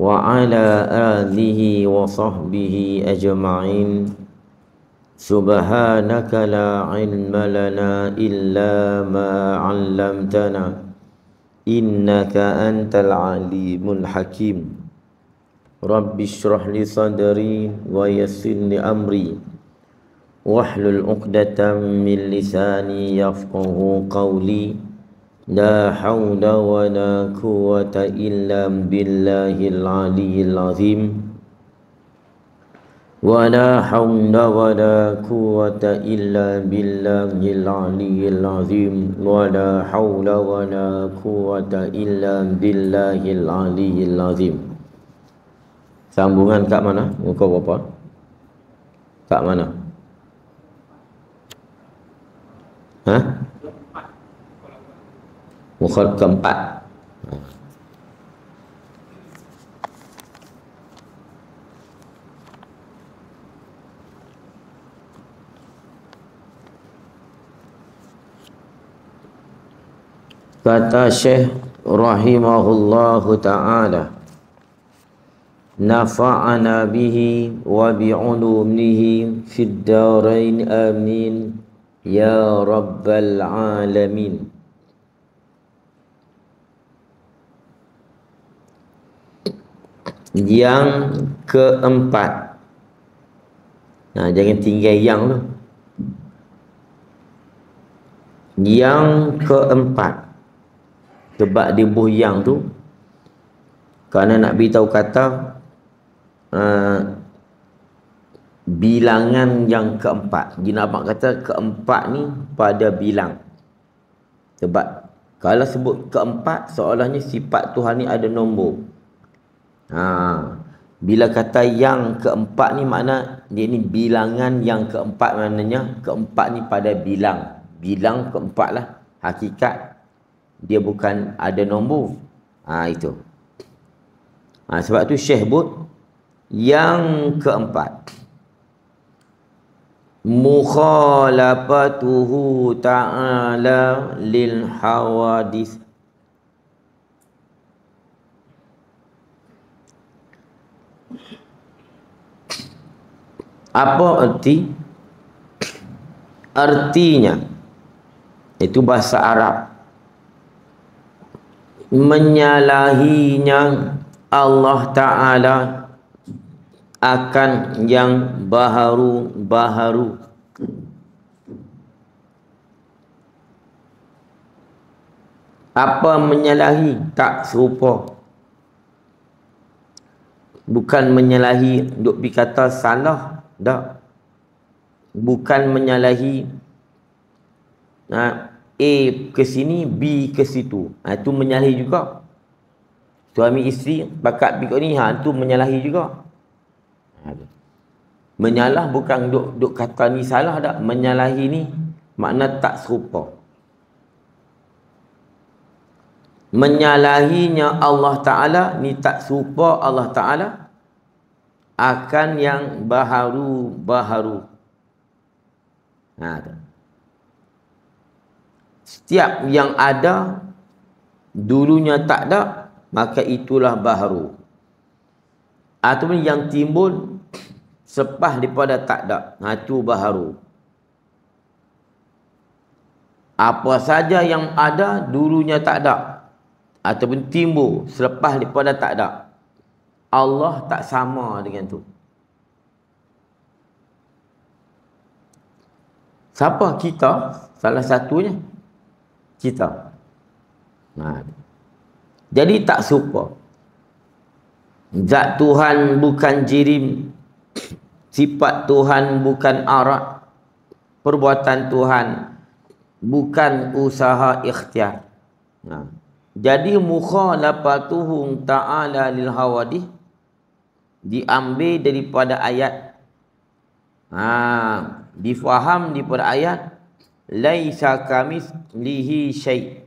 وعلى آله وصحبه أجمعين سبحانك لا علم لنا إلا ما علمتنا إنك أنت العليم الحكيم رب اشرح لي صدري ويسر لي أمري واحلل عقدة من لساني يفقه قولي La hawla wa la quwata illa billahil aliyyil azim Wa la hawla wa la quwata illa billahil aliyyil azim Wa la hawla wa la quwata illa billahil aliyyil azim Sambungan kat mana? Muka berapa? Kat mana? Hah? Mukhod keempat Kata Syekh rahimahullahu ta'ala Nafa'ana bihi wa bi'ulumihi fid darain amin Ya Rabbal Alamin yang keempat nah jangan tinggal yang tu lah. yang keempat sebab dia buh yang tu kerana nak beritahu kata uh, bilangan yang keempat Jina Abang kata keempat ni pada bilang sebab kalau sebut keempat seolahnya sifat Tuhan ni ada nombor Ha. Bila kata yang keempat ni makna dia ni bilangan yang keempat maknanya keempat ni pada bilang. Bilang keempat lah. Hakikat dia bukan ada nombor. Ha, itu. Ha, sebab tu Syekh Bud yang keempat. Mukhalafatuhu ta'ala lil hawadith apa arti artinya itu bahasa Arab menyalahinya Allah Ta'ala akan yang baharu-baharu apa menyalahi tak serupa bukan menyalahi duk pi salah tak. Bukan menyalahi Nah ha, A ke sini, B ke situ. Ha, itu menyalahi juga. Suami isteri, bakat pikir ni, ha, itu menyalahi juga. Ha, Menyalah bukan duk, duk kata ni salah tak. Menyalahi ni makna tak serupa. Menyalahinya Allah Ta'ala ni tak serupa Allah Ta'ala akan yang baharu-baharu. Nah, ha, setiap yang ada dulunya tak ada maka itulah baharu ataupun yang timbul sepah daripada tak ada ha baharu apa saja yang ada dulunya tak ada ataupun timbul selepas daripada tak ada Allah tak sama dengan tu. Siapa kita? Salah satunya. Kita. Nah. Jadi tak suka. Zat Tuhan bukan jirim. Sifat Tuhan bukan arak. Perbuatan Tuhan bukan usaha ikhtiar. Nah. Jadi muha lapatuhum ta'ala lil hawadih diambil daripada ayat ha difaham daripada ayat laisa kamis lihi syai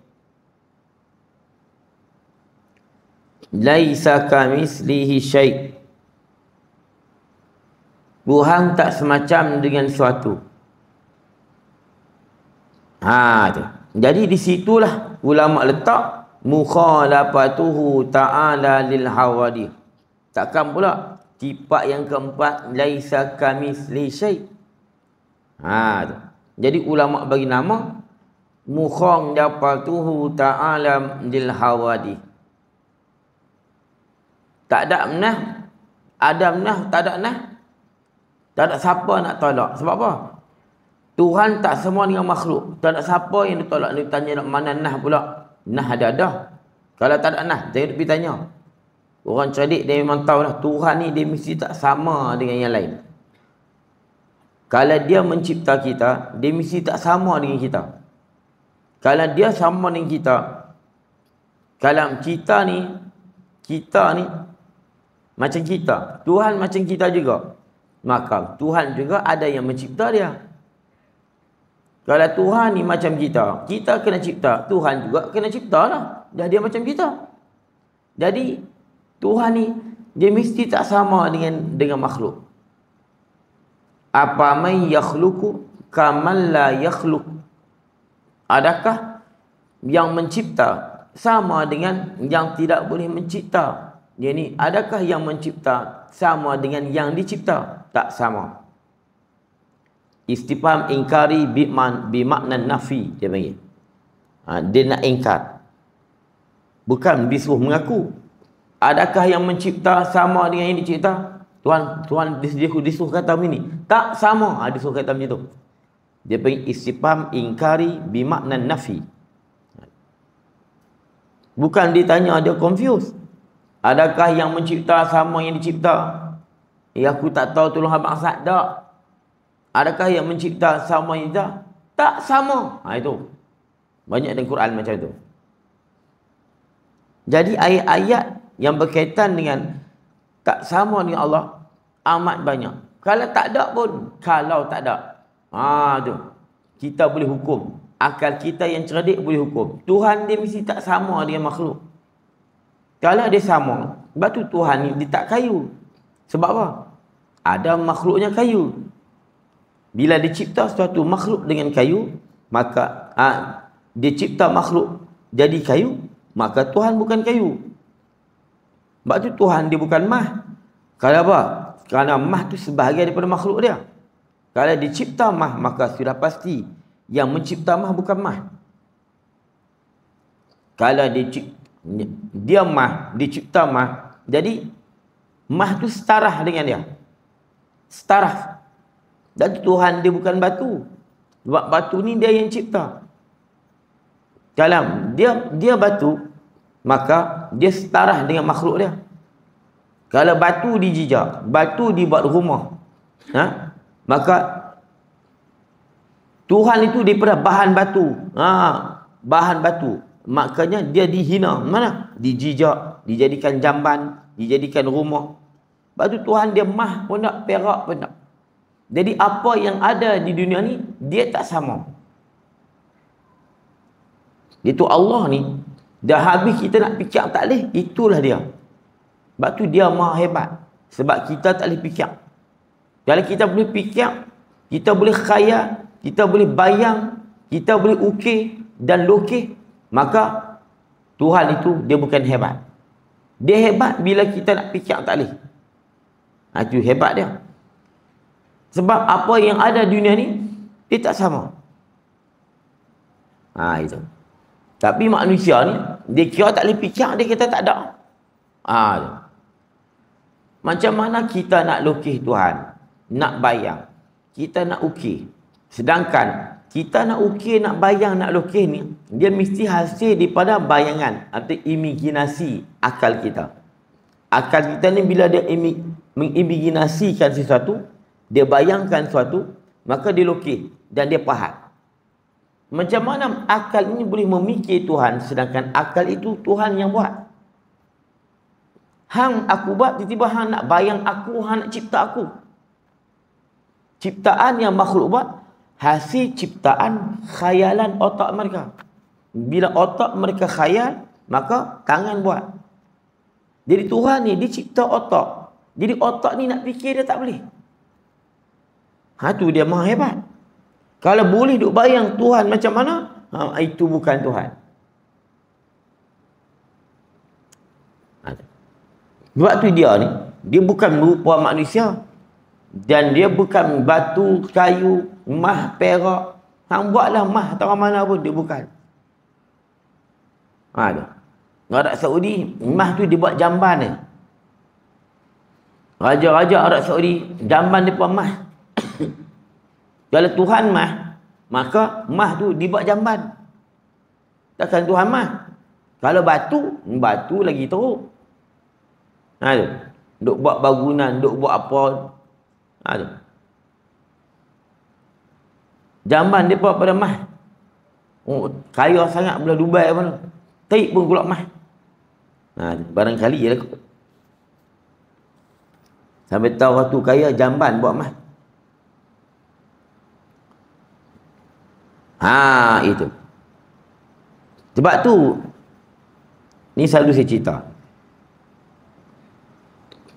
laisa kamis lihi syai Tuhan tak semacam dengan suatu ha tu jadi di situlah ulama letak mukhalafatuhu ta'ala lil hawadith Takkan pula tipak yang keempat laisa kamitsli syai. Ha. Jadi ulama bagi nama mukhong dapatuhu ta'ala dil hawadi. Tak ada nah. Ada nah, tak ada nah. Tak ada siapa nak tolak. Sebab apa? Tuhan tak semua dengan makhluk. Tak ada siapa yang ditolak. Dia tanya nak mana nah pula. Nah ada ada. Kalau tak ada nah, jangan pergi tanya. Orang cerdik dia memang tahu lah Tuhan ni dia mesti tak sama dengan yang lain. Kalau dia mencipta kita, dia mesti tak sama dengan kita. Kalau dia sama dengan kita, kalau kita ni, kita ni macam kita, Tuhan macam kita juga. Maka Tuhan juga ada yang mencipta dia. Kalau Tuhan ni macam kita, kita kena cipta, Tuhan juga kena cipta lah. Dah dia macam kita. Jadi Tuhan ni dia mesti tak sama dengan dengan makhluk. Apa mai yakhluku kamal la yakhluk? Adakah yang mencipta sama dengan yang tidak boleh mencipta? Jadi adakah yang mencipta sama dengan yang dicipta? Tak sama. Istifham ingkari bi'man bi'makna nafi dia panggil. Ha, dia nak ingkar. Bukan disuruh mengaku, Adakah yang mencipta sama dengan yang dicipta? Tuan, Tuan disuruh, disuruh kata begini. Tak sama. Ha, ah, disuruh kata begini tu. Dia panggil istifam ingkari bimaknan nafi. Bukan ditanya dia confuse. Adakah yang mencipta sama yang dicipta? Ya aku tak tahu tolong lah abang Asad tak. Adakah yang mencipta sama yang dicipta? Tak sama. Ha, itu. Banyak dalam Quran macam itu. Jadi ayat-ayat yang berkaitan dengan tak sama ni Allah amat banyak. Kalau tak ada pun, kalau tak ada. Ha tu. Kita boleh hukum. Akal kita yang cerdik boleh hukum. Tuhan dia mesti tak sama dengan makhluk. Kalau dia sama, batu Tuhan ni dia tak kayu. Sebab apa? Ada makhluknya kayu. Bila dicipta sesuatu makhluk dengan kayu, maka ha, dia cipta makhluk jadi kayu, maka Tuhan bukan kayu. Sebab tu Tuhan dia bukan mah. Kerana apa? Kerana mah tu sebahagian daripada makhluk dia. Kalau dicipta mah, maka sudah pasti yang mencipta mah bukan mah. Kalau dia, dia mah, dicipta mah, jadi mah tu setara dengan dia. Setara. Dan Tuhan dia bukan batu. Sebab batu ni dia yang cipta. Kalau dia dia batu, maka dia setara dengan makhluk dia. Kalau batu dijijak, batu dibuat rumah, ha? maka Tuhan itu daripada bahan batu. Ha? Bahan batu. Makanya dia dihina. Mana? Dijijak, dijadikan jamban, dijadikan rumah. Lepas tu Tuhan dia mah pun tak, perak pun tak. Jadi apa yang ada di dunia ni, dia tak sama. Itu Allah ni, Dah habis kita nak pikir tak boleh. Itulah dia. Sebab tu dia maha hebat. Sebab kita tak boleh picap. Kalau kita boleh pikir, kita boleh khayal, kita boleh bayang, kita boleh ukir dan lukir, maka Tuhan itu dia bukan hebat. Dia hebat bila kita nak pikir tak boleh. Ha, itu hebat dia. Sebab apa yang ada di dunia ni, dia tak sama. Ha, itu. Tapi manusia ni, dia kira tak boleh fikir, dia kita tak ada. Ha. Macam mana kita nak lukis Tuhan? Nak bayang. Kita nak ukir. Sedangkan kita nak ukir, nak bayang, nak lukis ni, dia mesti hasil daripada bayangan atau imiginasi akal kita. Akal kita ni bila dia mengimiginasikan sesuatu, dia bayangkan sesuatu, maka dia lukis dan dia faham. Macam mana akal ini boleh memikir Tuhan sedangkan akal itu Tuhan yang buat? Hang aku buat tiba-tiba hang nak bayang aku, hang nak cipta aku. Ciptaan yang makhluk buat hasil ciptaan khayalan otak mereka. Bila otak mereka khayal, maka tangan buat. Jadi Tuhan ni dicipta otak. Jadi otak ni nak fikir dia tak boleh. Ha tu dia maha hebat. Kalau boleh duk bayang Tuhan macam mana? Ha, itu bukan Tuhan. Ha, Sebab tu dia ni, dia bukan berupa manusia. Dan dia bukan batu, kayu, mah, perak. Hang buatlah mah atau mana pun, dia bukan. Ha, tu. Arab Saudi, mah tu dia buat jamban ni. Raja-raja Arab Saudi, jamban dia pun mah. Kalau Tuhan mah, maka mah tu dibuat jamban. Takkan Tuhan mah. Kalau batu, batu lagi teruk. Ha tu. Duk buat bangunan, duk buat apa. Ha tu. Jamban dia buat pada mah. Oh, kaya sangat belah Dubai apa tu. Taik pun keluar mah. Ha, barangkali je lah Sampai tahu waktu tu kaya jamban buat mah. Ha itu. Sebab tu ni selalu saya cerita.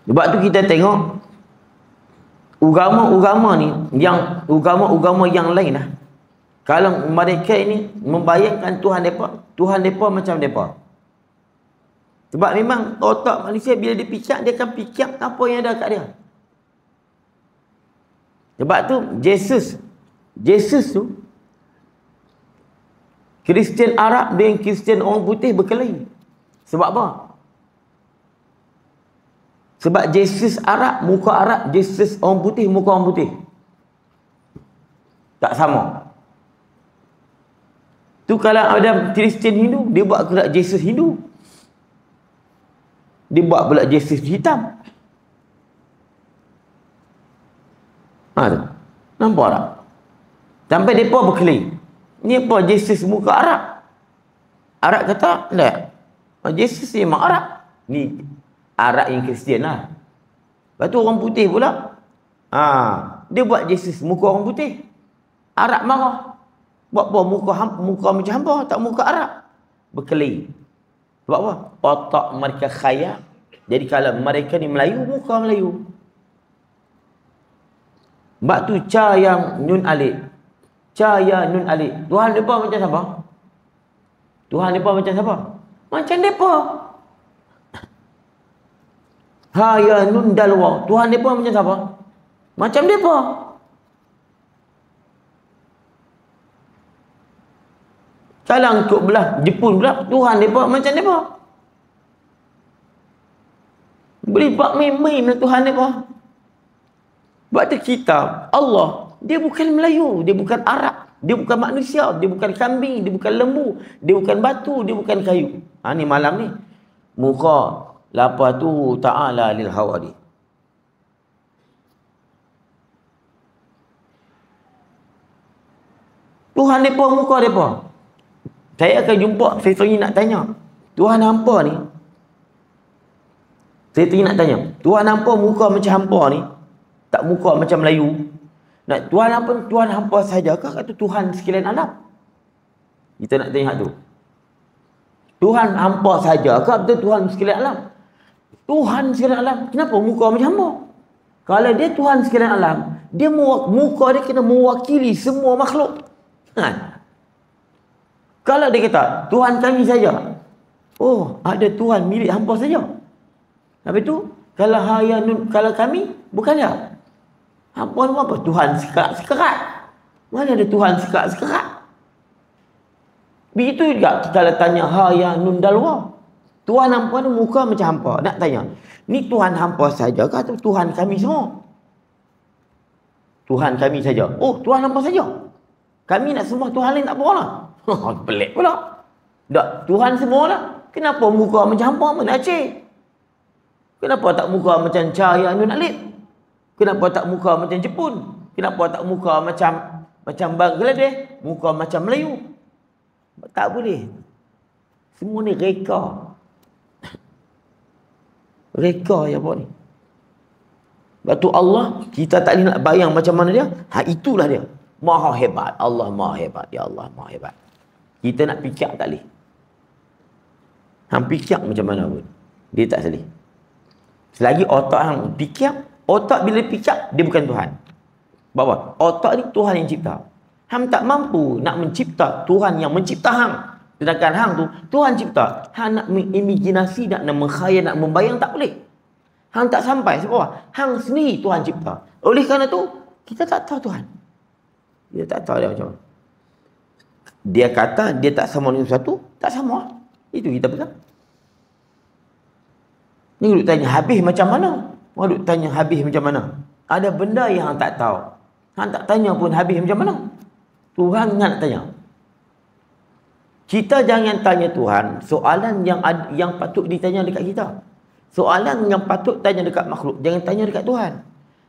Sebab tu kita tengok agama-agama ni yang agama-agama yang lain lah. Kalau mereka ini membayangkan Tuhan depa, Tuhan depa macam depa. Sebab memang otak manusia bila dia fikir dia akan fikir apa yang ada kat dia. Sebab tu Yesus Yesus tu Kristian Arab dengan Kristian orang putih berkelahi. Sebab apa? Sebab Jesus Arab, muka Arab, Jesus orang putih, muka orang putih. Tak sama. Tu kalau ada Kristian Hindu, dia buat pula Jesus Hindu. Dia buat pula Jesus hitam. Ha, tu. Nampak tak? Sampai mereka berkelahi. Ni apa Jesus muka Arab? Arab kata, tak. Jesus ni memang Arab. Ni Arab yang Kristian lah. Lepas tu orang putih pula. Ha. Dia buat Jesus muka orang putih. Arab marah. Buat apa? Muka, muka macam hamba. Tak muka Arab. Berkelih. Sebab apa? Otak mereka khayak. Jadi kalau mereka ni Melayu, muka Melayu. Sebab tu cah yang nyun alik. Caya nun alif. Tuhan depa macam siapa? Tuhan depa macam siapa? Macam depa. Haya nun dalwa. Tuhan depa macam siapa? Macam depa. Salang kok belah Jepun pula Tuhan depa macam depa. Beli pak mim-mim Tuhan depa. Buat kita Allah dia bukan Melayu, dia bukan Arab, dia bukan manusia, dia bukan kambing, dia bukan lembu, dia bukan batu, dia bukan kayu. Ha ni malam ni. Muka lapar tu ta'ala lil hawadi Tuhan depa muka depa. Saya akan jumpa Fifi nak tanya. Tuhan hampa ni. Saya tinggi nak tanya. Tuhan hampa muka macam hampa ni. Tak muka macam Melayu. Nak tuan apa? Tuhan hampa saja ke? Kata Tuhan sekalian alam. Kita nak tengok tu. Tuhan hampa saja ke? Kata Tuhan sekalian alam. Tuhan sekalian alam. Kenapa muka macam hampa? Kalau dia Tuhan sekalian alam, dia muak, muka dia kena mewakili semua makhluk. Ha. Kalau dia kata, Tuhan kami saja. Oh, ada Tuhan milik hampa saja. Habis tu, kalau hayanun, kalau kami, bukannya. Apa nama apa? Tuhan sekerat-sekerat. Mana ada Tuhan sekerat-sekerat? Begitu juga kita lah tanya ha ya nun dalwa. Tuhan hampa ni muka macam hampa. Nak tanya. Ni Tuhan hampa saja ke atau Tuhan kami semua? Tuhan kami saja. Oh, Tuhan hampa saja. Kami nak semua Tuhan lain tak apalah. Pelik pula. Tak, Tuhan semua lah. Kenapa muka macam hampa mana Aceh? Kenapa tak muka macam cahaya nun alip? Kenapa tak muka macam Jepun? Kenapa tak muka macam macam Bangladesh? Muka macam Melayu? Tak boleh. Semua ni reka. Reka ya apa ni? Batu Allah, kita tak nak bayang macam mana dia. Ha, itulah dia. Maha hebat. Allah maha hebat. Ya Allah maha hebat. Kita nak pikir tak boleh. Hang fikir macam mana pun. Dia tak sedih. Selagi otak yang pikir Otak bila picap, dia bukan Tuhan. Bawa otak ni Tuhan yang cipta. Ham tak mampu nak mencipta Tuhan yang mencipta ham. Sedangkan ham tu, Tuhan cipta. Ham nak mengimajinasi, nak mengkhayal, nak membayang, tak boleh. Ham tak sampai. Sebab Ham sendiri Tuhan cipta. Oleh kerana tu, kita tak tahu Tuhan. Dia tak tahu dia macam mana. Dia kata dia tak sama dengan satu. tak sama. Itu kita pegang. Ni duduk tanya, habis macam mana? Waduk tanya habis macam mana? Ada benda yang hang tak tahu. Hang tak tanya pun habis macam mana? Tuhan ingat nak tanya. Kita jangan tanya Tuhan soalan yang yang patut ditanya dekat kita. Soalan yang patut tanya dekat makhluk, jangan tanya dekat Tuhan.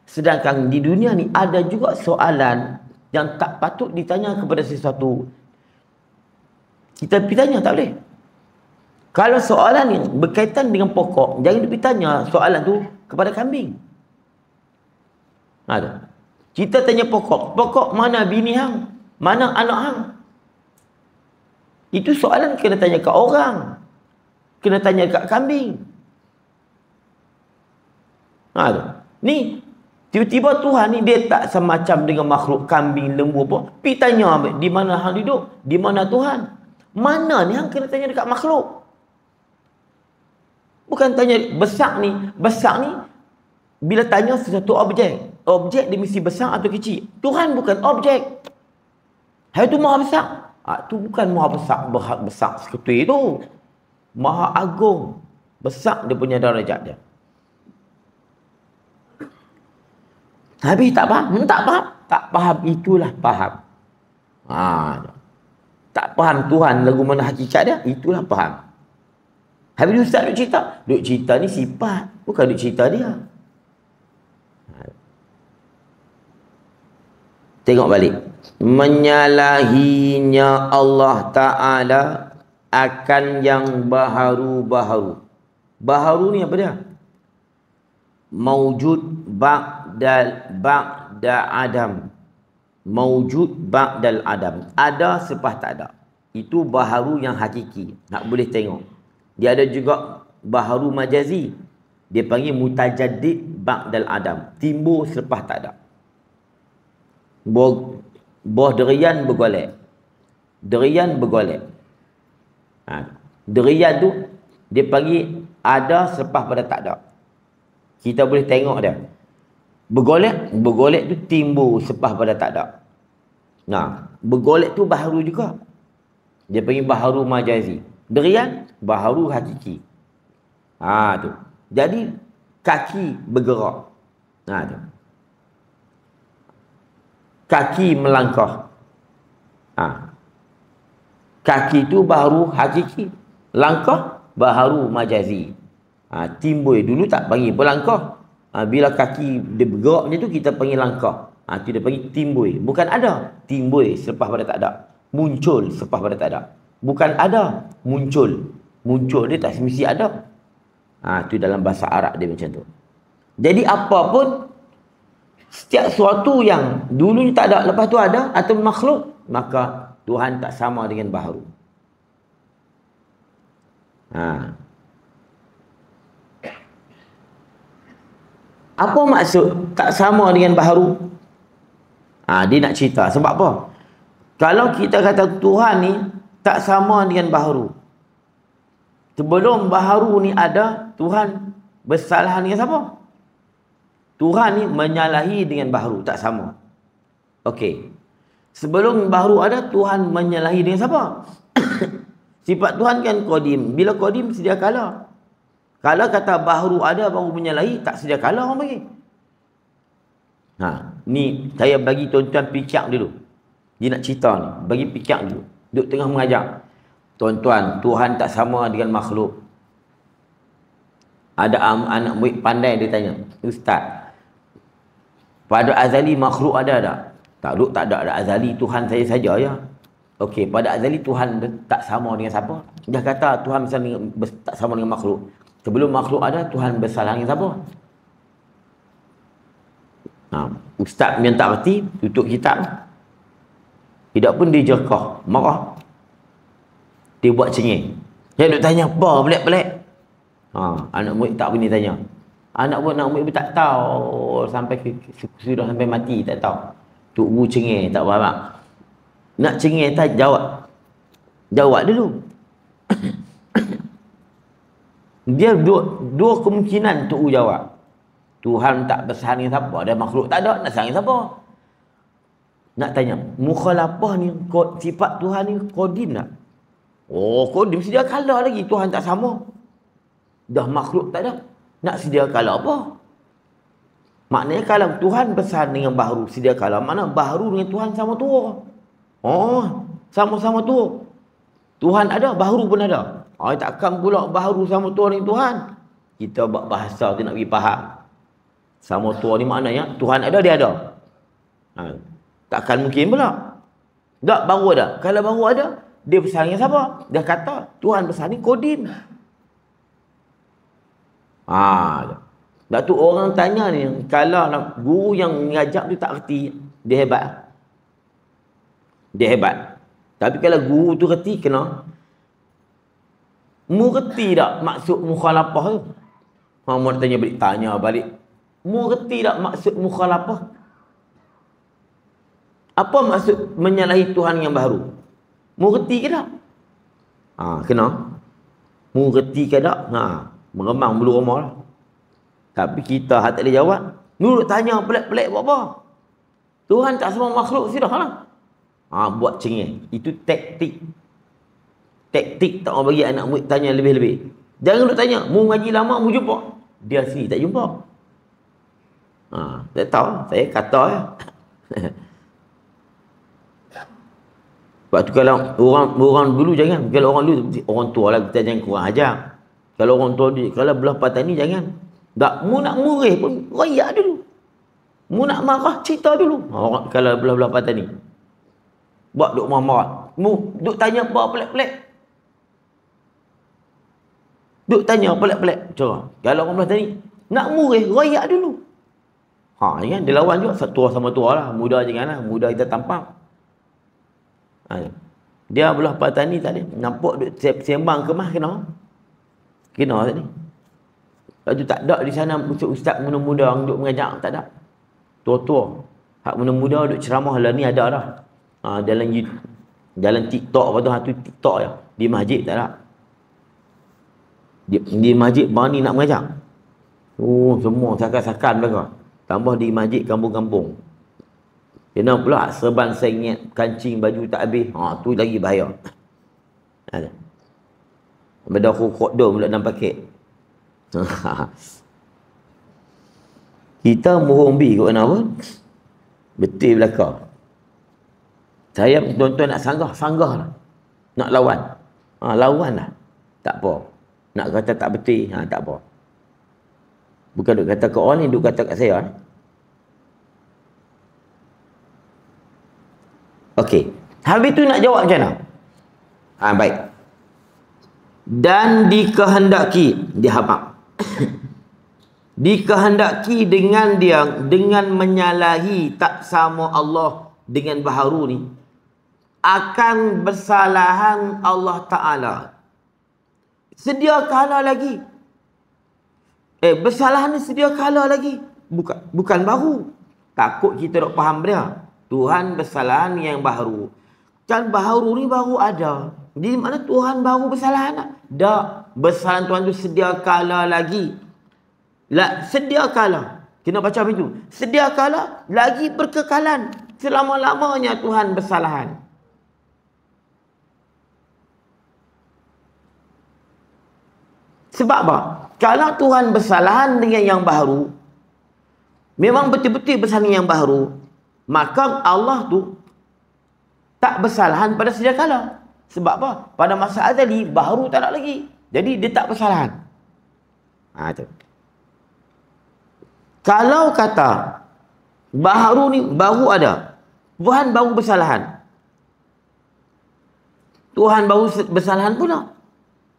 Sedangkan di dunia ni ada juga soalan yang tak patut ditanya kepada sesuatu. Kita pergi tanya tak boleh. Kalau soalan yang berkaitan dengan pokok, jangan pergi tanya soalan tu kepada kambing. Ada. Ha, Kita tanya pokok. Pokok mana bini hang? Mana anak hang? Itu soalan kena tanya ke orang. Kena tanya kat kambing. Ada. Ha, ni, tiba-tiba Tuhan ni dia tak semacam dengan makhluk kambing, lembu pun. Pergi tanya di mana hang duduk? Di mana Tuhan? Mana ni hang kena tanya dekat makhluk? Bukan tanya besar ni. Besar ni, bila tanya sesuatu objek. Objek dia mesti besar atau kecil. Tuhan bukan objek. Hai tu maha besar. Ha, tu bukan maha besar, berhak besar seketui itu Maha agung. Besar dia punya darajat dia. Nabi tak faham? Hmm, tak faham? Tak faham itulah faham. Ha, tak faham Tuhan lagu mana hakikat dia? Itulah faham. Habis ustaz duk cerita. Duk cerita ni sifat. Bukan duk cerita dia. Tengok balik. Menyalahinya Allah Ta'ala akan yang baharu-baharu. Baharu ni apa dia? Maujud ba'dal ba'da Adam. Maujud ba'dal Adam. Ada sepah tak ada. Itu baharu yang hakiki. Nak boleh tengok. Dia ada juga baharu majazi. Dia panggil mutajadid ba'dal adam. Timbul selepas tak ada. Boh derian bergolek. Derian bergolek. Ha. Derian tu, dia panggil ada selepas pada tak ada. Kita boleh tengok dia. Bergolek, bergolek tu timbul selepas pada tak ada. Nah, bergolek tu baharu juga. Dia panggil baharu majazi. Derian baharu hakiki. Ha tu. Jadi kaki bergerak. Ha tu. Kaki melangkah. Ha. Kaki tu baharu hakiki. Langkah baharu majazi. Ha, timbul dulu tak panggil berlangkah. Ha, bila kaki dia bergerak macam tu kita panggil langkah. Ha, kita panggil timbul. Bukan ada. Timbul selepas pada tak ada. Muncul selepas pada tak ada bukan ada muncul muncul dia tak semesti ada ha, tu dalam bahasa Arab dia macam tu jadi apa pun setiap sesuatu yang dulu tak ada lepas tu ada atau makhluk maka Tuhan tak sama dengan baharu ha. apa maksud tak sama dengan baharu ha, dia nak cerita sebab apa kalau kita kata Tuhan ni tak sama dengan baharu. Sebelum baharu ni ada, Tuhan bersalahan dengan siapa? Tuhan ni menyalahi dengan baharu, tak sama. Okey. Sebelum baharu ada, Tuhan menyalahi dengan siapa? Sifat Tuhan kan kodim. Bila kodim, sedia kala. Kalau kata baharu ada, baru menyalahi, tak sedia kala orang bagi. Ha, ni saya bagi tuan-tuan picak dulu. Dia nak cerita ni. Bagi picak dulu duduk tengah mengajak tuan-tuan Tuhan tak sama dengan makhluk ada anak murid pandai dia tanya ustaz pada azali makhluk ada tak tak duduk tak ada ada azali Tuhan saya saja ya Okey, pada azali Tuhan tak sama dengan siapa? Dia kata Tuhan macam tak sama dengan makhluk. Sebelum makhluk ada, Tuhan besar lah dengan siapa? Nah, ha, Ustaz minta tak tutup kitab. Tidak pun dia jerkah. Marah. Dia buat cengih. Dia nak tanya apa pelik-pelik. Ha, anak murid tak pernah tanya. Anak pun nak murid pun tak tahu. Sampai sudah sampai mati tak tahu. Tuk bu cengih tak apa. tak? Nak cengih tak jawab. Jawab dulu. dia dua, dua kemungkinan Tuk bu jawab. Tuhan tak bersahan dengan siapa. Dia makhluk tak ada nak sahan siapa. Nak tanya, mukhalafah ni sifat Tuhan ni kodim tak? Oh, kodim sedia kalah lagi. Tuhan tak sama. Dah makhluk tak ada. Nak sedia kalah apa? Maknanya kalau Tuhan pesan dengan baru sedia kalah. Mana baru dengan Tuhan sama tua. Oh, sama-sama tua. Tuhan ada, baru pun ada. Oh, takkan pula baru sama tua dengan Tuhan. Kita buat bahasa kita nak pergi faham. Sama tua ni maknanya Tuhan ada, dia ada. Haa. Takkan mungkin pula. Tak, baru ada. Kalau baru ada, dia bersaing dengan siapa? Dia kata, Tuhan pesan dengan Kodim. Haa. Sebab tu orang tanya ni, kalau nak guru yang mengajak tu tak kerti. dia hebat. Dia hebat. Tapi kalau guru tu kerti kena. Mu kerti tak maksud mukhalapah tu? Mama ha, tanya balik, tanya balik. Mu kerti tak maksud mukhalapah? Apa maksud menyalahi Tuhan yang baru? Murti ke tak? Ha, kena. Murti ke tak? Ha, meremang bulu rumah lah. Tapi kita hak tak boleh jawab. Nurut tanya pelik-pelik buat apa? Tuhan tak semua makhluk sirah lah. Ha, buat cengih. Itu taktik. Taktik tak mau bagi anak murid tanya lebih-lebih. Jangan nak tanya. Mu ngaji lama, mu jumpa. Dia sendiri tak jumpa. Ha, tak tahu. Saya kata ya. Sebab tu kalau orang orang dulu jangan. Kalau orang dulu, orang tua lah kita jangan kurang ajar. Kalau orang tua dulu, kalau belah patah ni jangan. Tak, mu nak murih pun rayak dulu. Mu nak marah, cerita dulu. Orang, kalau belah-belah patah ni. Buat duk marah-marah. Mu, duk tanya apa pelik-pelik. Duk tanya pelik-pelik. Cara. Kalau orang belah tadi, nak murih, rayak dulu. haa kan, ingat dia lawan juga. Tua sama tua lah. Muda jangan lah. Muda kita tampak. Ha. Dia belah petani tadi ada. Nampak duit sembang kemah kena. Kena tadi. Lepas tu tak ada di sana ustaz muda-muda yang duduk mengajar. Tak ada. Tua-tua. Hak muda-muda duduk ceramah lah ni ada dah. Ha, dalam dalam TikTok apa satu TikTok ya. Di masjid tak ada. Di, di masjid bani nak mengajar. Oh semua sakan-sakan mereka. Tambah di masjid kampung-kampung. Kena pula serban sengit, kancing baju tak habis. Ha, tu lagi bahaya. Ada. Benda aku kodoh pula dalam paket. Kita mohon bi kau kenapa? Betul belakang. Saya tuan-tuan nak sanggah, sanggah lah. Nak lawan. Ha, lawan lah. Tak apa. Nak kata tak betul, ha, tak apa. Bukan duk kata kau orang ni, duk kata kat saya. Eh? Okey. Habis tu nak jawab macam mana? Ha, baik. Dan dikehendaki. Dia apa? dikehendaki dengan dia. Dengan menyalahi tak sama Allah dengan baharu ni. Akan bersalahan Allah Ta'ala. Sedia kala lagi. Eh, bersalahan ni sedia kala lagi. Bukan, bukan baru. Takut kita tak faham dia. Tuhan kesalahan yang baru. kan baru ni baru ada. Di mana Tuhan baru kesalahan nak? Tak. Besaran Tuhan tu sedia kala lagi. La, sedia kala. Kena baca macam tu. Sedia kala lagi berkekalan. Selama-lamanya Tuhan kesalahan. Sebab apa? Kalau Tuhan bersalahan dengan yang baru, memang betul-betul bersalahan yang baru, maka Allah tu tak bersalahan pada sedia kala. Sebab apa? Pada masa azali, baru tak ada lagi. Jadi, dia tak bersalahan. Ha, tu. Kalau kata, baru ni, baru ada. Tuhan baru bersalahan. Tuhan baru bersalahan pula.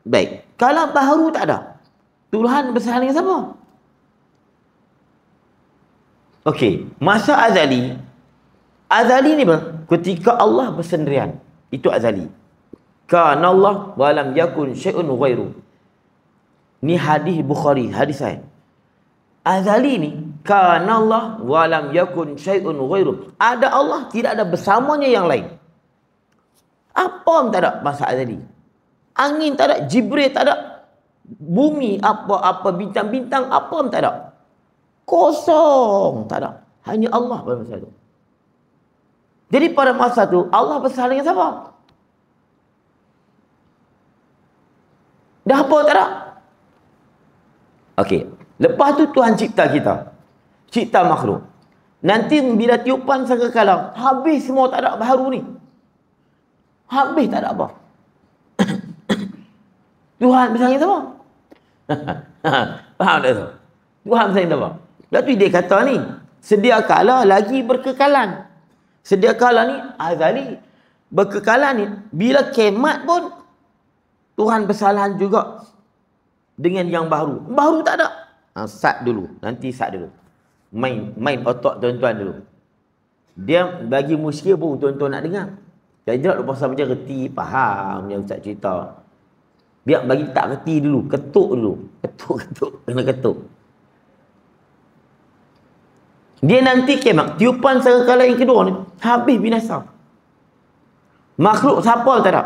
Baik. Kalau baru tak ada, Tuhan bersalahan dengan siapa? Okey. Masa azali, Azali ni apa? Ketika Allah bersendirian. Itu azali. Kana Allah walam yakun syai'un ghairu. Ni hadis Bukhari, hadis saya. Azali ni kana Allah walam yakun syai'un ghairu. Ada Allah tidak ada bersamanya yang lain. Apa pun tak ada masa azali. Angin tak ada, Jibril tak ada. Bumi apa-apa bintang-bintang apa pun tak ada. Kosong tak ada. Hanya Allah pada masa jadi pada masa itu Allah bersalah dengan siapa? Dah apa tak ada? Okey. Lepas tu Tuhan cipta kita. Cipta makhluk. Nanti bila tiupan sangka kalah, habis semua tak ada baru ni. Habis tak ada apa. Tuhan bersalah dengan siapa? Faham tak tu? Tuhan bersalah dengan siapa? Lepas tu dia kata ni, sedia kalah lagi berkekalan. Sedia kala ni azali. Berkekalan ni bila kemat pun Tuhan bersalahan juga dengan yang baru. Baru tak ada. Ha, sat dulu. Nanti sat dulu. Main main otak tuan-tuan dulu. Dia bagi muskil pun tuan-tuan nak dengar. Jangan jelak lupa sahaja reti, faham yang Ustaz cerita. Biar bagi tak reti dulu. Ketuk dulu. Ketuk, ketuk. Kena ketuk. ketuk. Dia nanti kiamat. Tiupan segala yang kedua ni. Habis binasa. Makhluk siapa tak ada.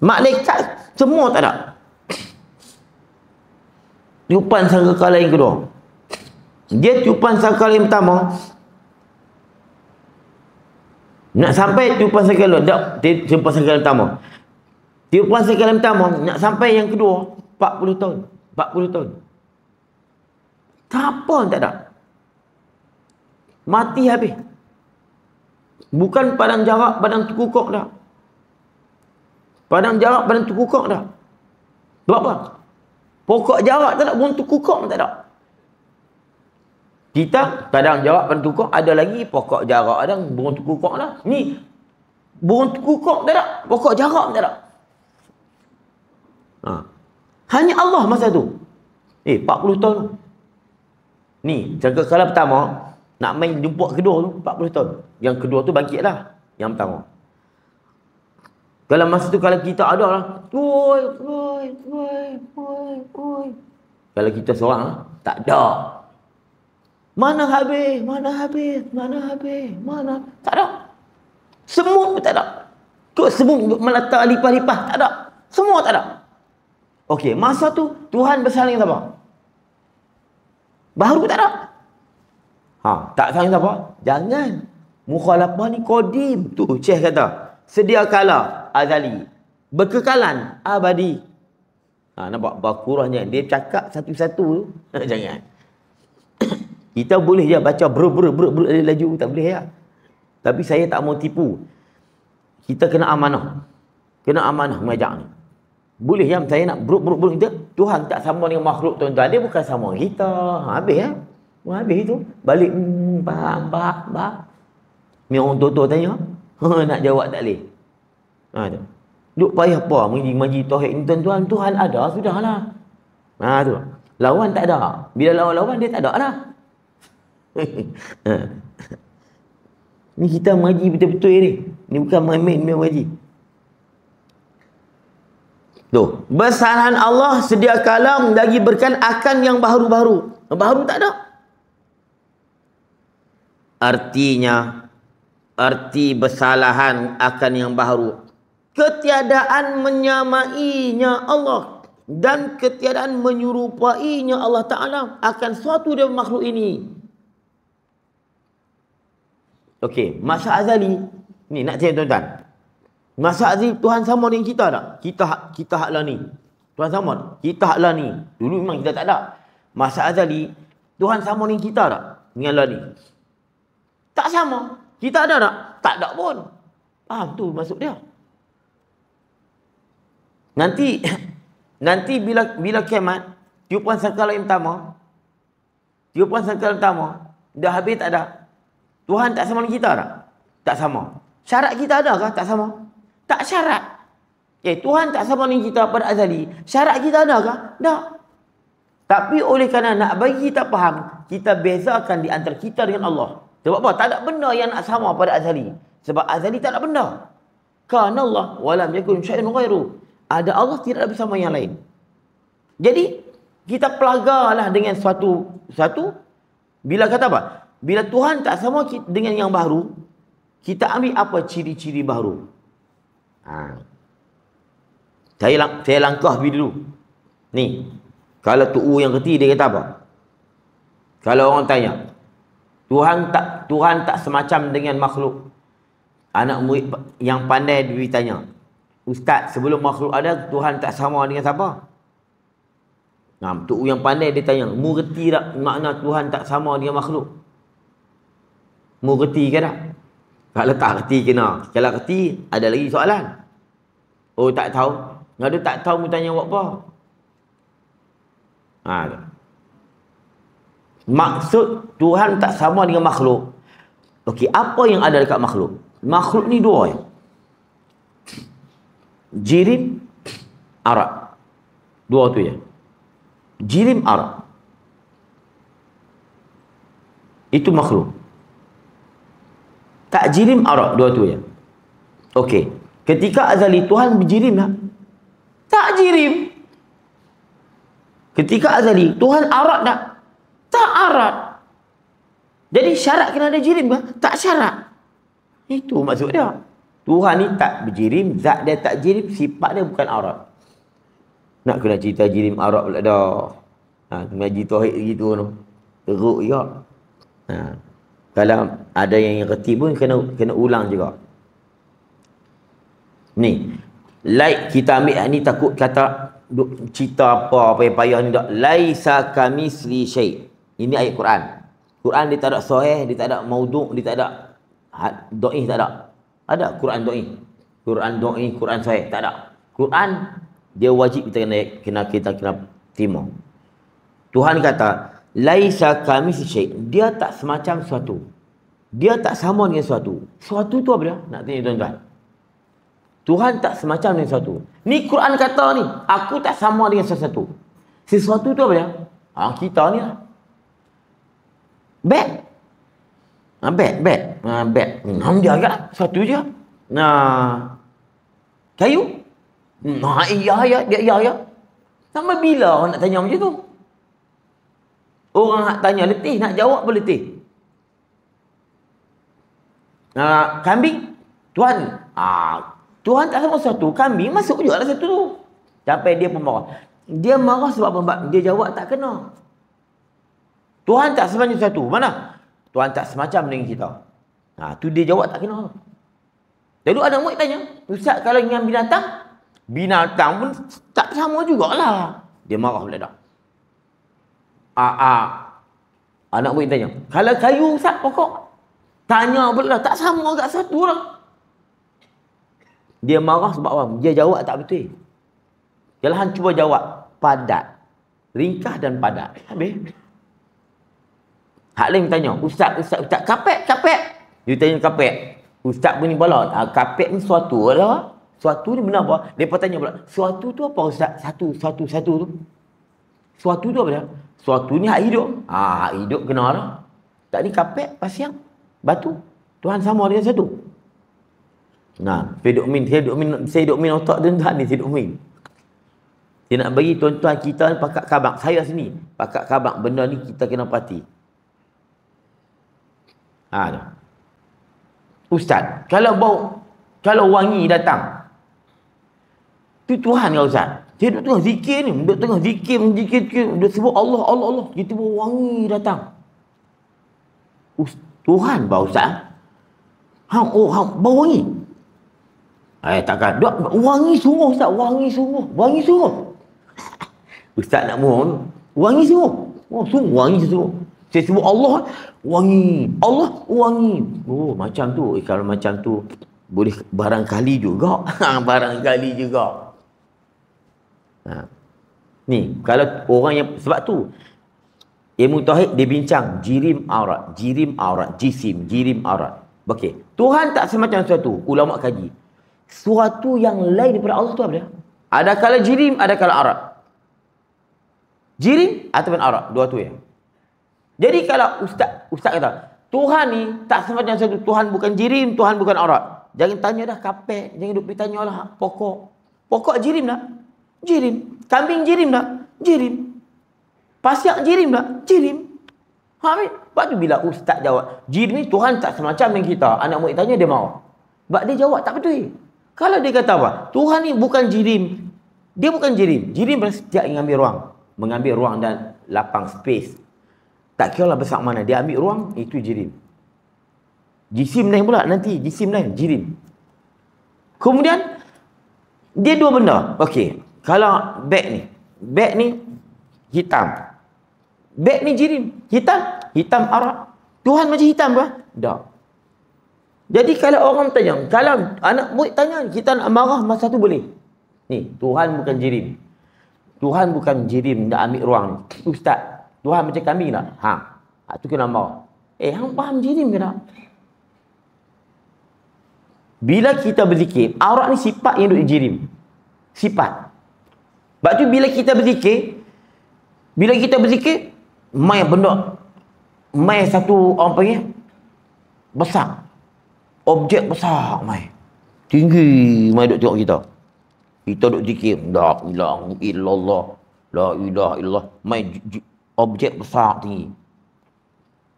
Malaikat semua tak ada. Tiupan segala yang kedua. Dia tiupan segala yang pertama. Nak sampai tiupan segala, Tak, tiupan yang pertama. Tiupan segala yang pertama. Nak sampai yang kedua. 40 tahun. 40 tahun. 40 tahun. Tak apa tak ada. Mati habis. Bukan padang jarak, padang tukukok dah. Padang jarak, padang tukukok dah. Sebab apa? Pokok jarak tak ada, pun terkukuk tak ada. Kita, padang jarak, padang tukukok ada lagi pokok jarak ada, burung tukukok lah. Ni, burung tukukok tak ada, pokok jarak tak ada. Ha. Hanya Allah masa tu. Eh, 40 tahun. Ni, jaga kala pertama, nak main jumpa kedua tu, 40 tahun. Yang kedua tu bangkit lah. Yang pertama. Dalam masa tu kalau kita ada lah. Oi, oi, oi, oi, oi. Kalau kita seorang tak ada. Mana habis, mana habis, mana habis, mana. Tak ada. Semua pun tak ada. Kau semua melata lipah-lipah, tak ada. Semua tak ada. Okey, masa tu Tuhan bersalin dengan siapa? Baru tak ada. Ha, tak sanggup apa? Jangan. Mukhalafah ni kodim tu. Syekh kata, sedia kala azali. Berkekalan abadi. Ha, nampak? Bakurah Dia cakap satu-satu tu. Ha, jangan. Kita boleh je baca ber ber ber ber laju. Tak boleh ya. Tapi saya tak mau tipu. Kita kena amanah. Kena amanah mengajak ni. Boleh yang saya nak buruk-buruk-buruk kita. Tuhan tak sama dengan makhluk tuan-tuan. Dia bukan sama kita. Ha, habis eh. Ya? Ha, habis itu. Balik. Hmm, bah, bah, bah. Ni orang tua-tua tanya. Ha, nak jawab tak boleh. Ha, tu. Duk payah apa? Maji-maji tohek ni tuan-tuan. Tuhan ada. Sudahlah. Ha, tu. Lawan tak ada. Bila lawan-lawan dia tak ada lah. ni kita maji betul-betul ni. Ni bukan main-main, maji. main. Tu. Besaran Allah sedia kala lagi berikan akan yang baru-baru. Yang baru tak ada. Artinya arti besalahan akan yang baru. Ketiadaan menyamainya Allah dan ketiadaan menyerupainya Allah Taala akan suatu dia makhluk ini. Okey, masa azali ni nak cerita tuan-tuan. Masa azim Tuhan sama dengan kita tak? Kita kita haklah ni. Tuhan sama. Kita haklah ni. Dulu memang kita tak ada. Masa azali Tuhan sama dengan kita tak? Dengan lah ni. Tak sama. Kita ada tak? Tak ada pun. Faham tu masuk dia. Nanti nanti bila bila kiamat tiupan sangkala yang pertama tiupan sangkala yang pertama dah habis tak ada. Tuhan tak sama dengan kita tak? Tak sama. Syarat kita ada kah? Tak Tak sama. Tak syarat. Eh, Tuhan tak sama dengan kita pada azali. Syarat kita ada kah? Tak. Tapi oleh kerana nak bagi kita faham, kita bezakan di antara kita dengan Allah. Sebab apa? Tak ada benda yang nak sama pada azali. Sebab azali tak ada benda. Kan Allah walam yakun syai'un ghairu. Ada Allah tidak ada sama yang lain. Jadi kita pelagalah dengan suatu satu bila kata apa? Bila Tuhan tak sama dengan yang baru, kita ambil apa ciri-ciri baru? Ha. Saya, lang saya langkah pergi dulu. Ni. Kalau tu yang kerti dia kata apa? Kalau orang tanya. Tuhan tak Tuhan tak semacam dengan makhluk. Anak murid yang pandai dia tanya. Ustaz, sebelum makhluk ada, Tuhan tak sama dengan siapa? Nah, tu yang pandai dia tanya, mu reti tak makna Tuhan tak sama dengan makhluk? Mu reti ke tak? Kalau Tak letak kerti kena. Kalau kerti, ada lagi soalan. Oh, tak tahu. Nggak ada tak tahu, mu tanya awak apa. Ha, Maksud Tuhan tak sama dengan makhluk. Okey, apa yang ada dekat makhluk? Makhluk ni dua. Yang. Jirim Arab. Dua tu ya. Jirim Arab. Itu makhluk. Tak jirim arak dua tu ya. Okey. Ketika azali Tuhan berjirim lah. Tak jirim. Ketika azali Tuhan arak tak? Tak arak. Jadi syarat kena ada jirim ke? Lah. Tak syarat. Itu maksud dia. Tuhan ni tak berjirim. Zat dia tak jirim. Sifat dia bukan arak. Nak kena cerita jirim arak pula dah. Ha, ngaji tohid gitu tu. Teruk ya. Ha kalau ada yang ingat pun kena kena ulang juga ni like kita ambil ni takut kata duk cerita apa apa yang payah ni tak laisa kamisli syai ini ayat Quran Quran dia tak ada sahih dia tak ada maudhu, dia tak ada doi tak ada ada Quran doi Quran doi Quran sahih tak ada Quran dia wajib kita kena kena kita kena timo Tuhan kata Laisa kami si syait. Dia tak semacam sesuatu. Dia tak sama dengan sesuatu. Sesuatu tu apa dia? Nak tanya tuan-tuan. Tuhan tak semacam dengan sesuatu. Ni Quran kata ni. Aku tak sama dengan sesuatu. Sesuatu tu apa dia? Ha, kita ni lah. Bad. Ha, bad, bad. Ha, bad. Hmm, dia agak. Sesuatu je. Nah. Kayu. Nah, iya, iya. Dia iya, iya. Sama bila orang nak tanya macam tu? Orang nak tanya letih, nak jawab pun letih. Nah, kambing, tuan. Ah, tuan tak sama satu, kambing masuk juga lah satu tu. Sampai dia pun marah. Dia marah sebab apa? Dia jawab tak kena. Tuhan tak semacam satu. Mana? Tuhan tak semacam dengan kita. Nah tu dia jawab tak kena. Lalu anak murid tanya, Ustaz kalau dengan binatang, binatang pun tak sama jugalah. Dia marah pula dah. Aa. Ah, ah. Anak murid tanya. Kalau kayu Ustaz pokok? Tanya pula. Lah, tak sama agak satu lah. Dia marah sebab apa? Dia jawab tak betul. Jalan cuba jawab. Padat. Ringkah dan padat. Habis. Hak lain tanya. Ustaz, Ustaz, Ustaz. Kapek, kapek. Dia tanya kapek. Ustaz pun ni pula. Ah, kapek ni suatu lah. Suatu ni benar apa? Dia tanya pula. Suatu tu apa Ustaz? Satu, satu, satu tu. Suatu tu apa dia? Suatu ni hak hidup. Ha, hak hidup kena lah. Tak ni kapek, pasiang, batu. Tuhan sama dengan satu. Nah, saya hidup min, saya hidup min, saya hidup min otak dia tak ni, saya hidup min. Dia nak bagi tuan-tuan kita ni pakat kabak. Saya sini, pakat kabak. Benda ni kita kena pati. Ha, ni. Ustaz, kalau bau, kalau wangi datang, tu Tuhan kau Ustaz. Dia duduk tengah zikir ni. Duduk tengah zikir, zikir, zikir. Dia sebut Allah, Allah, Allah. Kita pun wangi datang. Ust, Tuhan bau sah? Hang, oh, hang, bau wangi. Eh, takkan. Duk, wangi sungguh Ustaz. Wangi sungguh. Wangi sungguh. Ustaz nak mohon. Wangi sungguh. Oh, sungguh. Wangi sungguh. Saya sebut Allah, wangi. Allah, wangi. Oh, macam tu. Eh, kalau macam tu, boleh barangkali juga. barangkali juga. Ha. Ni, kalau orang yang, sebab tu, ilmu tauhid dia bincang, jirim aurat, jirim aurat, jisim, jirim aurat. Okey, Tuhan tak semacam sesuatu, ulama kaji. Sesuatu yang lain daripada Allah tu apa dia? Ada kala jirim, ada kala aurat. Jirim ataupun aurat, dua tu ya. Jadi kalau ustaz ustaz kata, Tuhan ni tak semacam sesuatu, Tuhan bukan jirim, Tuhan bukan aurat. Jangan tanya dah kape, jangan duk pergi tanyalah pokok. Pokok jirim dah. Jirim. Kambing jirim tak? Jirim. Pasiak jirim tak? Jirim. Faham ni? Sebab tu bila ustaz jawab, jirim ni Tuhan tak semacam dengan kita. Anak murid tanya, dia mau. Sebab dia jawab, tak betul. Kalau dia kata apa? Tuhan ni bukan jirim. Dia bukan jirim. Jirim berarti setiap yang ambil ruang. Mengambil ruang dan lapang space. Tak kira lah besar mana. Dia ambil ruang, itu jirim. Jisim lain pula nanti. Jisim lain, jirim. Kemudian, dia dua benda. Okey kalau beg ni, beg ni hitam. Beg ni jirim. Hitam? Hitam Arab. Tuhan macam hitam ke? Tak. Jadi kalau orang tanya, kalau anak murid tanya, kita nak marah masa tu boleh. Ni, Tuhan bukan jirim. Tuhan bukan jirim nak ambil ruang ni. Ustaz, Tuhan macam kami nak, Ha. ha tu kena marah. Eh, hang faham jirim ke tak? Bila kita berzikir, aurat ni sifat yang duduk jirim. Sifat. Sebab tu bila kita berzikir, bila kita berzikir, main benda, main satu orang panggil, besar. Objek besar main Tinggi main duk tengok kita. Kita duk zikir, la ilaha illallah, la ilaha illallah, mai objek besar tinggi.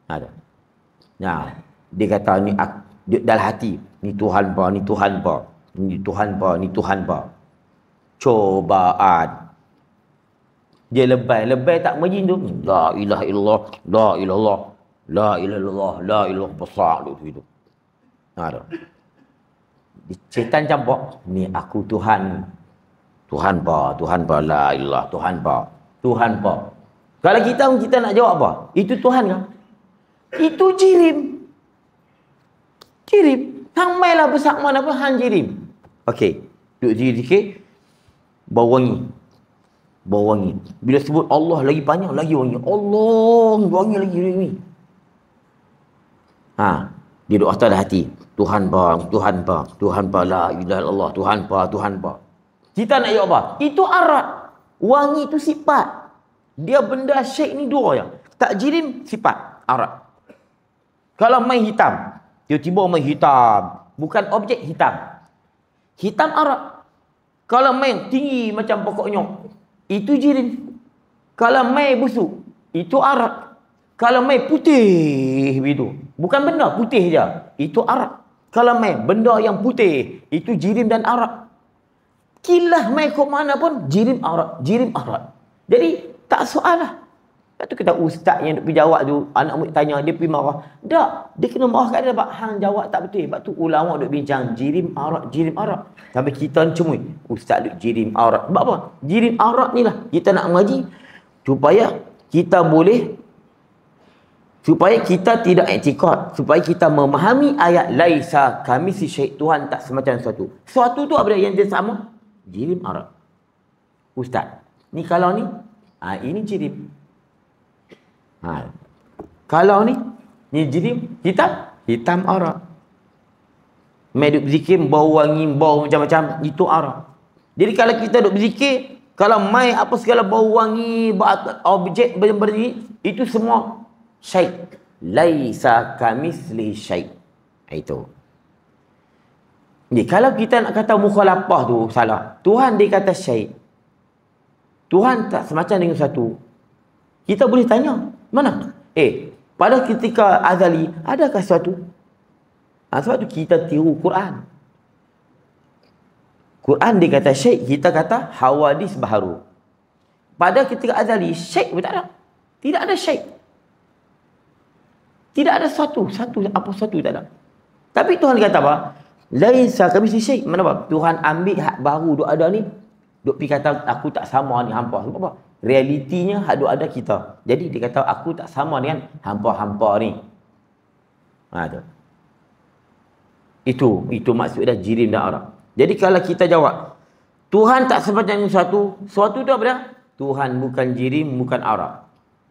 Ada. Ha, nah, ya, dia kata ni dalam hati, ni Tuhan apa, ni Tuhan apa, ni Tuhan apa, ni Tuhan apa cobaan. Dia lebay, lebay tak majin tu. La ilaha illallah, la ilallah, la ilallah, la ilallah besar tu hidup. Ada. Ha, Setan campur, ni aku Tuhan. Tuhan apa? Tuhan apa? La ilah, Tuhan apa? Tuhan apa? Kalau kita kita nak jawab apa? Itu Tuhan kan? Itu jirim. Jirim. Tak mailah besar mana pun han jirim. Okey. Duduk jirim sikit bau wangi bau wangi bila sebut Allah lagi banyak lagi wangi Allah wangi lagi wangi ha dia doa tanda hati Tuhan pa Tuhan pa Tuhan pa la ilaha illallah Tuhan pa Tuhan pa kita nak ya apa itu arat wangi itu sifat dia benda syek ni dua ya tak jirim sifat arat kalau main hitam tiba-tiba main hitam bukan objek hitam hitam arat kalau mai tinggi macam pokok nyok, itu jirin. Kalau mai busuk, itu arak. Kalau mai putih begitu. Bukan benda putih saja. Itu arak. Kalau mai benda yang putih, itu jirim dan arak. Kilah mai ke mana pun, jirim arak. Jirim arak. Jadi, tak soal lah. Lepas tu kita ustaz yang pergi jawab tu, anak murid tanya, dia pergi marah. Tak, dia kena marah kat dia sebab hang jawab tak betul. Sebab tu ulama duk bincang, jirim arak, jirim arak. Sampai kita ni cemui, ustaz duk jirim arak. Sebab apa? Jirim arak ni lah kita nak mengaji supaya kita boleh supaya kita tidak etikot supaya kita memahami ayat laisa kami si syekh Tuhan tak semacam sesuatu sesuatu tu apa yang dia sama jirim arak ustaz ni kalau ni ha, ini jirim Ha. Kalau ni, ni jadi hitam, hitam arak. meduk duduk berzikir, bau wangi, bau macam-macam, itu arak. Jadi kalau kita duduk berzikir, kalau mai apa segala bau wangi, objek berzikir, itu semua syait. Laisa kamisli syait. Ha, itu. Jadi kalau kita nak kata mukhalafah tu salah. Tuhan dia kata syait. Tuhan tak semacam dengan satu. Kita boleh tanya, mana? Eh, pada ketika azali, adakah sesuatu? Ah, sebab tu kita tiru Quran. Quran dia kata syekh, kita kata hawadis baharu. Pada ketika azali, syekh pun tak ada. Tidak ada syekh. Tidak ada satu, satu apa satu tak ada. Tapi Tuhan kata apa? Laisa kami si syekh. Mana apa? Tuhan ambil hak baru duk ada ni. Duk pi kata aku tak sama ni hampa. apa? realitinya hak ada kita. Jadi dia kata aku tak sama dengan hampa-hampa ni. Ha tu. Itu itu maksud dah jirim dan arab. Jadi kalau kita jawab Tuhan tak sempat dengan satu, suatu dah apa Tuhan bukan jirim, bukan arab.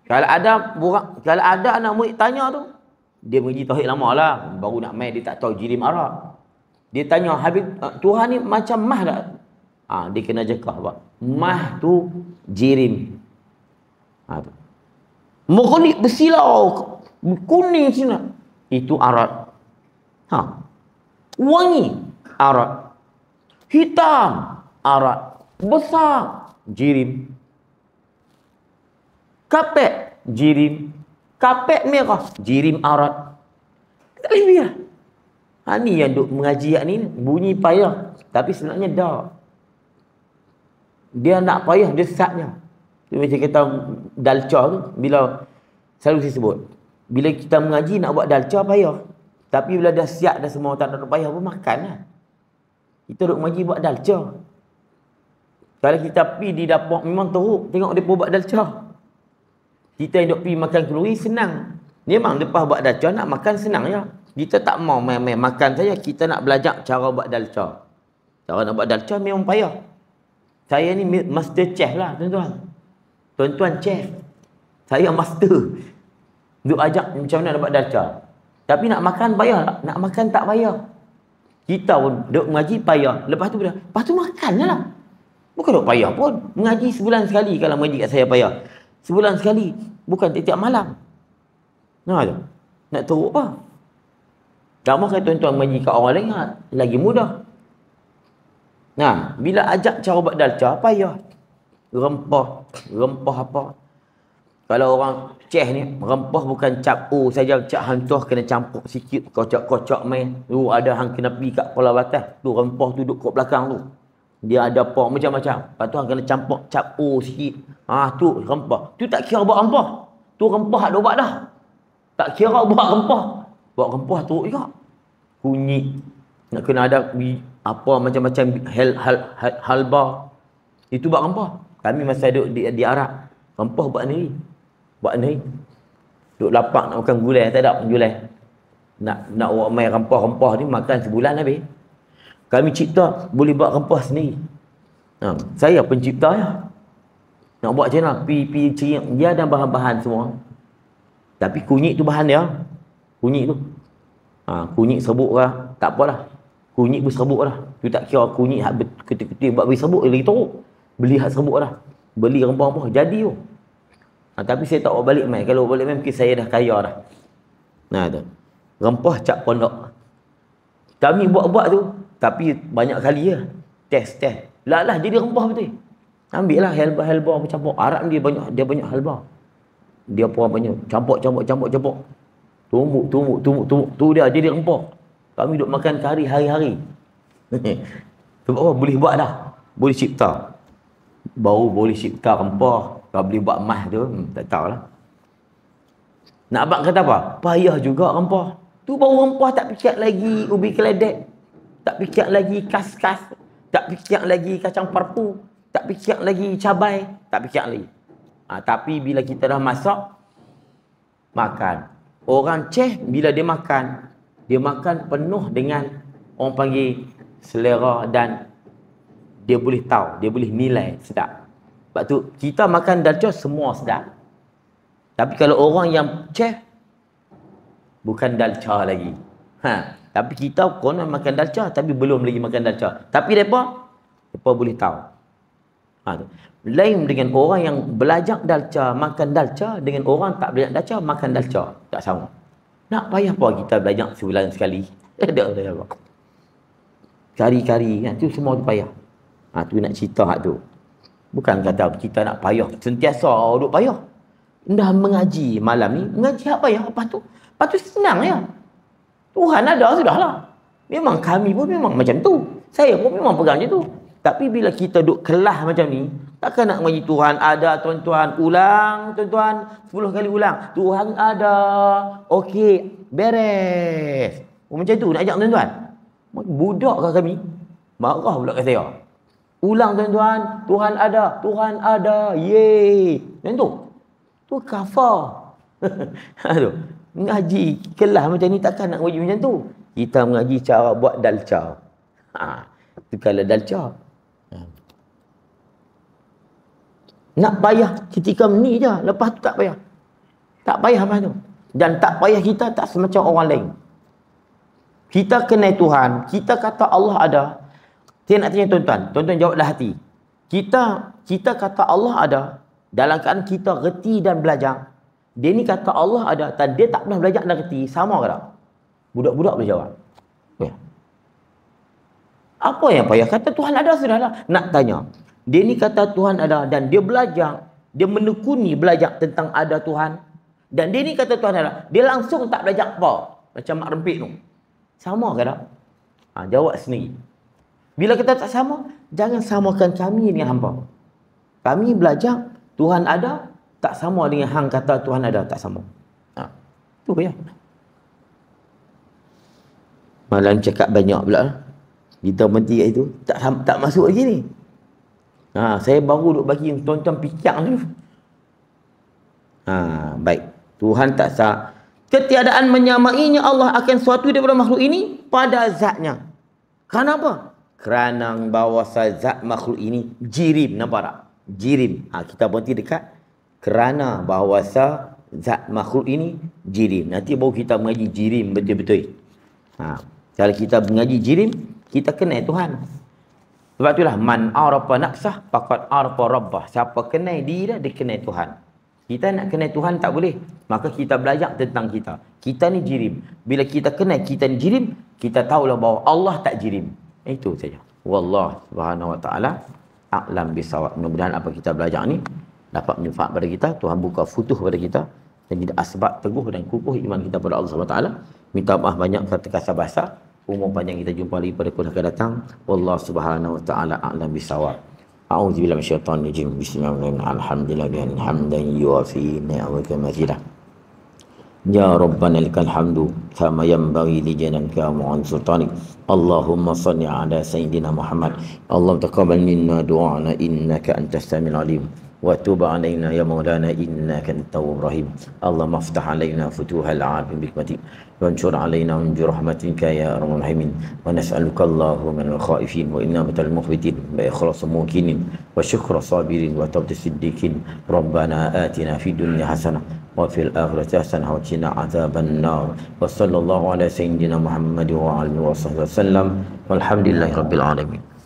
Kalau ada buka, kalau ada anak murid tanya tu, dia mengaji tauhid lamalah, baru nak main dia tak tahu jirim arab. Dia tanya, "Habib, eh, Tuhan ni macam mah dah Ah, ha, dia kena jekah pak. Mah tu jirim. Ha, tu. Mughni bersilau. Kuning sini. Itu arat. Ha. Wangi. Arat. Hitam. Arat. Besar. Jirim. Kapek. Jirim. Kapek merah. Jirim arat. Tak lebih lah. Ha, ni yang duk mengaji ni. Bunyi payah. Tapi sebenarnya dah dia nak payah dia sesatnya dia macam kita dalca tu bila selalu saya sebut bila kita mengaji nak buat dalca payah tapi bila dah siap dah semua tak nak payah pun makan lah kita duduk mengaji buat dalca kalau kita pi di dapur memang teruk tengok dia buat dalca kita yang duduk pergi makan keluri senang memang lepas buat dalca nak makan senang ya kita tak mau main-main makan saja kita nak belajar cara buat dalca cara nak buat dalca memang payah saya ni master chef lah tuan-tuan. Tuan-tuan chef. Saya master. Duk ajak macam mana dapat darjah. Tapi nak makan payah lah. Nak makan tak payah Kita pun duk mengaji payah. Lepas tu, lepas tu makan je lah. Bukan duk payah pun. Mengaji sebulan sekali kalau mengaji kat saya payah. Sebulan sekali. Bukan tiap-tiap malam. Nah, nak tahu apa? Tak makan tuan-tuan mengaji kat orang lain Lagi mudah. Nah, bila ajak cara buat dalca, apa ya? Rempah, rempah apa? Kalau orang ceh ni, rempah bukan cap o saja cap hantuh kena campur sikit, kocok kocok main. Tu ada hang kena pergi kat kepala batas. Tu rempah tu duduk kat belakang tu. Dia ada apa macam-macam. Lepas tu hang kena campur cap o sikit. Ah ha, tu rempah. Tu tak kira buat rempah. Tu rempah ada buat dah. Tak kira buat rempah. Buat rempah tu juga. Kunyit. Nak kena ada biji apa macam-macam hal hal halba itu buat rempah kami masa duduk di, di Arab rempah buat ni buat ni duduk lapak nak makan gulai tak ada penjualan nak nak buat main rempah-rempah ni makan sebulan habis kami cipta boleh buat rempah sendiri ha, saya pencipta ya nak buat macam mana pi pi ciri dia ada bahan-bahan semua tapi kunyit tu bahan dia kunyit tu ha, kunyit serbuk lah tak apalah Kunyit pun serbuk lah. Tu tak kira kunyit hak ketik-ketik buat beri serbuk lagi teruk. Beli hak serbuk lah. Beli rempah apa jadi tu. Ha, tapi saya tak balik main. Kalau balik main mungkin saya dah kaya dah. Nah tu. Rempah cap pondok. Kami buat-buat tu tapi banyak kali ya. Test test. Lah lah jadi rempah betul. Ambil lah helba-helba campur. Arab dia banyak dia banyak helba. Dia pun banyak campur-campur campur-campur. Tumbuk, tumbuk, tumbuk, tumbuk. Tu dia jadi rempah. Kami duduk makan kari hari-hari. Sebab apa? Boleh buat dah. Boleh cipta. Baru boleh cipta rempah. Kalau boleh buat mah tu, hmm, tak lah. Nak abang kata apa? Payah juga rempah. Tu baru rempah tak pikir lagi ubi keledek. Tak pikir lagi kas-kas. Tak pikir lagi kacang parpu. Tak pikir lagi cabai. Tak pikir lagi. Ha, tapi bila kita dah masak, makan. Orang ceh bila dia makan, dia makan penuh dengan orang panggil selera dan dia boleh tahu, dia boleh nilai sedap. Sebab tu kita makan dalcos semua sedap. Tapi kalau orang yang chef bukan dalca lagi. Ha. Tapi kita kena makan dalca tapi belum lagi makan dalca. Tapi depa depa boleh tahu. Ha. Lain dengan orang yang belajar dalca makan dalca dengan orang tak belajar dalca makan dalca tak sama. Nak payah apa kita belajar sebulan sekali. Ada orang yang kari cari kan tu semua tu payah. Ha tu nak cerita hak tu. Bukan kata kita nak payah sentiasa duk payah. Dah mengaji malam ni, mengaji hak payah apa tu? Apa tu senang ya. Tuhan ada sudahlah. Memang kami pun memang macam tu. Saya pun memang pegang macam tu. Tapi bila kita duduk kelah macam ni, takkan nak mengaji Tuhan ada tuan-tuan. Ulang tuan-tuan, 10 kali ulang. Tuhan ada. Okey, beres. Oh, macam tu nak ajak tuan-tuan. Budak kah kami? Marah pula kat saya. Ulang tuan-tuan, Tuhan ada, Tuhan ada. Ye! Macam tu. Tu kafar. Aduh. Mengaji kelah macam ni takkan nak mengaji macam tu. Kita mengaji cara buat dalca. Ha. Itu kalau dalca. Nak payah ketika ni je. Lepas tu tak payah. Tak payah apa tu. Dan tak payah kita tak semacam orang lain. Kita kenai Tuhan. Kita kata Allah ada. Saya nak tanya tuan-tuan. Tuan-tuan jawablah hati. Kita kita kata Allah ada. Dalam keadaan kita reti dan belajar. Dia ni kata Allah ada. Dan dia tak pernah belajar dan reti. Sama ke tak? Budak-budak boleh jawab. Apa yang payah? Kata Tuhan ada sudahlah. Nak tanya. Dia ni kata Tuhan ada dan dia belajar. Dia menekuni belajar tentang ada Tuhan. Dan dia ni kata Tuhan ada. Dia langsung tak belajar apa. Macam Mak Rempik tu. Sama ke tak? Ha, jawab sendiri. Bila kita tak sama, jangan samakan kami dengan hamba. Kami belajar Tuhan ada, tak sama dengan hang kata Tuhan ada, tak sama. Ha. Tu ya. Malam cakap banyak pula. Ha? Hitam menti kat situ. Tak, tak masuk lagi ni. Ha, saya baru duk bagi yang tuan-tuan picak tu. Ha, baik. Tuhan tak sah. Ketiadaan menyamainya Allah akan suatu daripada makhluk ini pada zatnya. Kenapa? Kerana bawa zat makhluk ini jirim. Nampak tak? Jirim. Ha, kita berhenti dekat. Kerana bawa zat makhluk ini jirim. Nanti baru kita mengaji jirim betul-betul. Ha, kalau kita mengaji jirim, kita kenal eh, Tuhan. Sebab itulah man arafa nafsah faqad arafa rabbah. Siapa kenal diri dah dia kenal Tuhan. Kita nak kenal Tuhan tak boleh. Maka kita belajar tentang kita. Kita ni jirim. Bila kita kenal kita ni jirim, kita tahulah bahawa Allah tak jirim. Itu saja. Wallah subhanahu wa ta'ala a'lam bisawab. Mudah-mudahan apa kita belajar ni dapat manfaat pada kita. Tuhan buka futuh pada kita. Dan tidak asbab teguh dan kukuh iman kita pada Allah subhanahu wa ta'ala. Minta maaf banyak kata kasar basah umur panjang kita jumpa lagi pada kuliah akan datang wallah subhanahu wa taala a'lam bisawab A'udzu billahi minasyaitonir rajim. Bismillahirrahmanirrahim. Alhamdulillahi rabbil hamdan yuwafi ni'amaka mazila. Ya rabbana lakal hamdu kama yanbaghi li jalalika wa sultanik. Allahumma salli ala sayyidina Muhammad. Allah taqabbal minna du'ana innaka antas samil alim wa tub alaina ya maulana innaka antawwabur rahim allah maftah alaina futuhal abin bikmati wa anshur alaina min rahmatika ya arhamar rahimin wa nas'aluka allahumma min al-khaifin wa inna matal muhbitin bi ikhlas mumkinin wa shukr sabirin wa tawd siddiqin rabbana atina fid dunya hasanah wa fil akhirati hasanah wa qina adhaban nar wa sallallahu ala sayyidina muhammad wa alihi wa sahbihi wasallam walhamdulillahi rabbil alamin